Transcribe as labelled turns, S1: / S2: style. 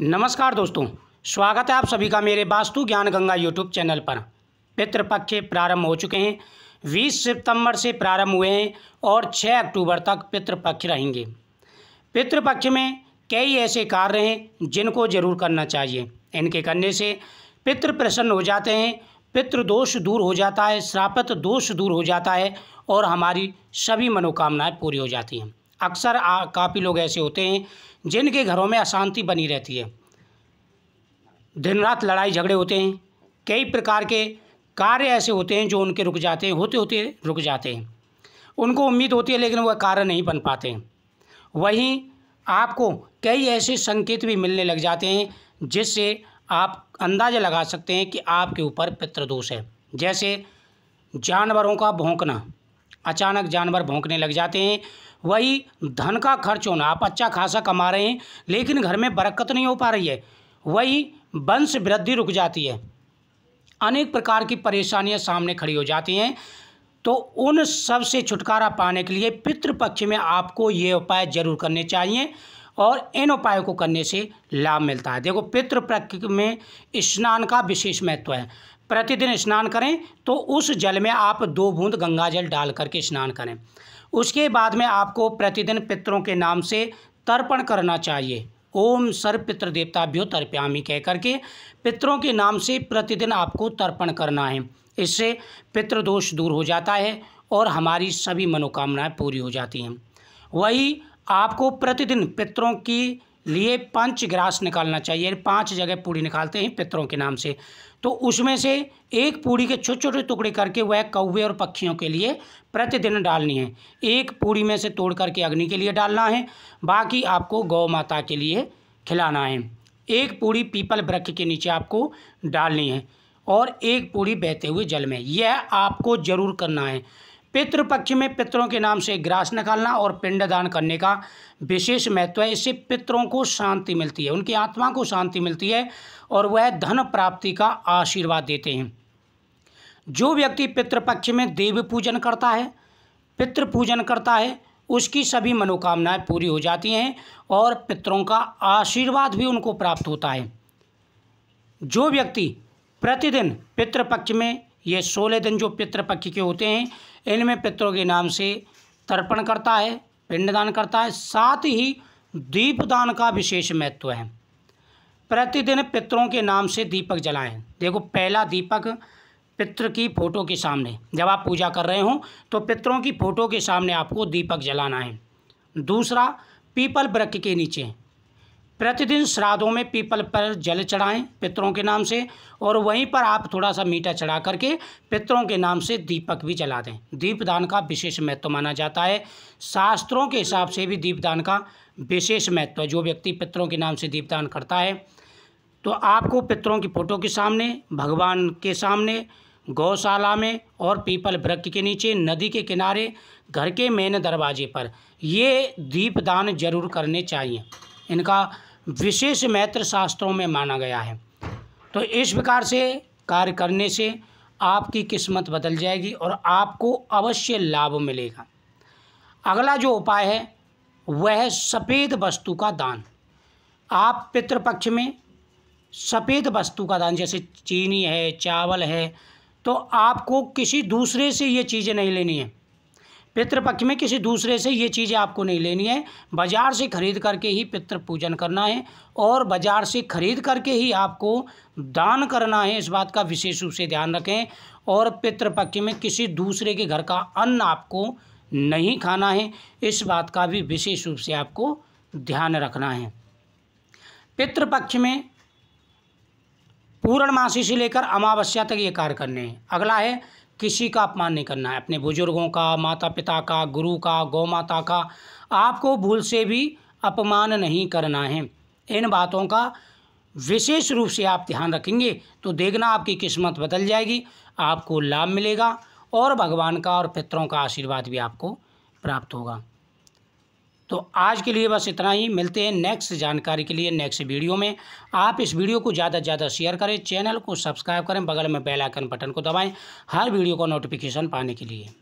S1: नमस्कार दोस्तों स्वागत है आप सभी का मेरे वास्तु ज्ञान गंगा यूट्यूब चैनल पर पितृपक्ष प्रारंभ हो चुके हैं 20 सितंबर से प्रारंभ हुए हैं और 6 अक्टूबर तक पितृपक्ष रहेंगे पितृपक्ष में कई ऐसे कार्य हैं जिनको जरूर करना चाहिए इनके करने से पितृ प्रसन्न हो जाते हैं पितृ दोष दूर हो जाता है श्रापित दोष दूर हो जाता है और हमारी सभी मनोकामनाएं पूरी हो जाती हैं अक्सर काफ़ी लोग ऐसे होते हैं जिनके घरों में अशांति बनी रहती है दिन रात लड़ाई झगड़े होते हैं कई प्रकार के कार्य ऐसे होते हैं जो उनके रुक जाते हैं होते होते रुक जाते हैं उनको उम्मीद होती है लेकिन वह कार्य नहीं बन पाते हैं वहीं आपको कई ऐसे संकेत भी मिलने लग जाते हैं जिससे आप अंदाज़ा लगा सकते हैं कि आपके ऊपर पितृदोष है जैसे जानवरों का भोंकना अचानक जानवर भोंकने लग जाते हैं वही धन का खर्च होना आप अच्छा खासा कमा रहे हैं लेकिन घर में बरकत नहीं हो पा रही है वही वंश वृद्धि रुक जाती है अनेक प्रकार की परेशानियां सामने खड़ी हो जाती हैं तो उन सब से छुटकारा पाने के लिए पितृपक्ष में आपको ये उपाय जरूर करने चाहिए और इन उपायों को करने से लाभ मिलता है देखो पितृपक्ष में स्नान का विशेष महत्व है प्रतिदिन स्नान करें तो उस जल में आप दो बूंद गंगा जल डाल करके स्नान करें उसके बाद में आपको प्रतिदिन पितरों के नाम से तर्पण करना चाहिए ओम सर्व पितृ भ्यो तर्प्यामी कह करके पितरों के नाम से प्रतिदिन आपको तर्पण करना है इससे पितृदोष दूर हो जाता है और हमारी सभी मनोकामनाएं पूरी हो जाती हैं वही आपको प्रतिदिन पितरों की लिए पंच ग्रास निकालना चाहिए पांच जगह पूड़ी निकालते हैं पितरों के नाम से तो उसमें से एक पूड़ी के छोटे छोटे टुकड़े करके वह कौवे और पक्षियों के लिए प्रतिदिन डालनी है एक पूड़ी में से तोड़ करके अग्नि के लिए डालना है बाकी आपको गौ माता के लिए खिलाना है एक पूड़ी पीपल वृक्ष के नीचे आपको डालनी है और एक पूड़ी बहते हुए जल में यह आपको जरूर करना है पितृपक्ष में पितरों के नाम से ग्रास निकालना और पिंडदान करने का विशेष महत्व है इससे पितरों को शांति मिलती है उनकी आत्मा को शांति मिलती है और वह धन प्राप्ति का आशीर्वाद देते हैं जो व्यक्ति पितृपक्ष में देव पूजन करता है पितृ पूजन करता है उसकी सभी मनोकामनाएं पूरी हो जाती हैं और पितरों का आशीर्वाद भी उनको प्राप्त होता है जो व्यक्ति प्रतिदिन पितृपक्ष में ये सोलह दिन जो पितृपक्ष के होते हैं इनमें पितरों के नाम से तर्पण करता है पिंडदान करता है साथ ही दीपदान का विशेष महत्व है प्रतिदिन पितरों के नाम से दीपक जलाएं देखो पहला दीपक पितृ की फ़ोटो के सामने जब आप पूजा कर रहे हो तो पितरों की फ़ोटो के सामने आपको दीपक जलाना है दूसरा पीपल वृक्ष के नीचे प्रतिदिन श्राद्धों में पीपल पर जल चढ़ाएं पितरों के नाम से और वहीं पर आप थोड़ा सा मीठा चढ़ा करके पितरों के नाम से दीपक भी जला दें दीपदान का विशेष महत्व माना जाता है शास्त्रों के हिसाब से भी दीपदान का विशेष महत्व है जो व्यक्ति पितरों के नाम से दीपदान करता है तो आपको पितरों की फ़ोटो के सामने भगवान के सामने गौशाला में और पीपल वृक्ष के नीचे नदी के किनारे घर के मेन दरवाजे पर ये दीपदान जरूर करने चाहिए इनका विशेष महत्व शास्त्रों में माना गया है तो इस प्रकार से कार्य करने से आपकी किस्मत बदल जाएगी और आपको अवश्य लाभ मिलेगा अगला जो उपाय है वह है सफ़ेद वस्तु का दान आप पितृपक्ष में सफ़ेद वस्तु का दान जैसे चीनी है चावल है तो आपको किसी दूसरे से ये चीज़ें नहीं लेनी है पितृपक्ष में किसी दूसरे से ये चीज़ें आपको नहीं लेनी है बाज़ार से खरीद करके ही पितृ पूजन करना है और बाज़ार से खरीद करके ही आपको दान करना है इस बात का विशेष रूप से ध्यान रखें और पितृपक्ष में किसी दूसरे के घर का अन्न आपको नहीं खाना है इस बात का भी विशेष रूप से आपको ध्यान रखना है पितृपक्ष में पूर्णमासी से लेकर अमावस्या तक ये कार्य करने हैं अगला है किसी का अपमान नहीं करना है अपने बुज़ुर्गों का माता पिता का गुरु का गौ माता का आपको भूल से भी अपमान नहीं करना है इन बातों का विशेष रूप से आप ध्यान रखेंगे तो देखना आपकी किस्मत बदल जाएगी आपको लाभ मिलेगा और भगवान का और पितरों का आशीर्वाद भी आपको प्राप्त होगा तो आज के लिए बस इतना ही मिलते हैं नेक्स्ट जानकारी के लिए नेक्स्ट वीडियो में आप इस वीडियो को ज़्यादा से ज़्यादा शेयर करें चैनल को सब्सक्राइब करें बगल में बेल आइकन बटन को दबाएं हर वीडियो का नोटिफिकेशन पाने के लिए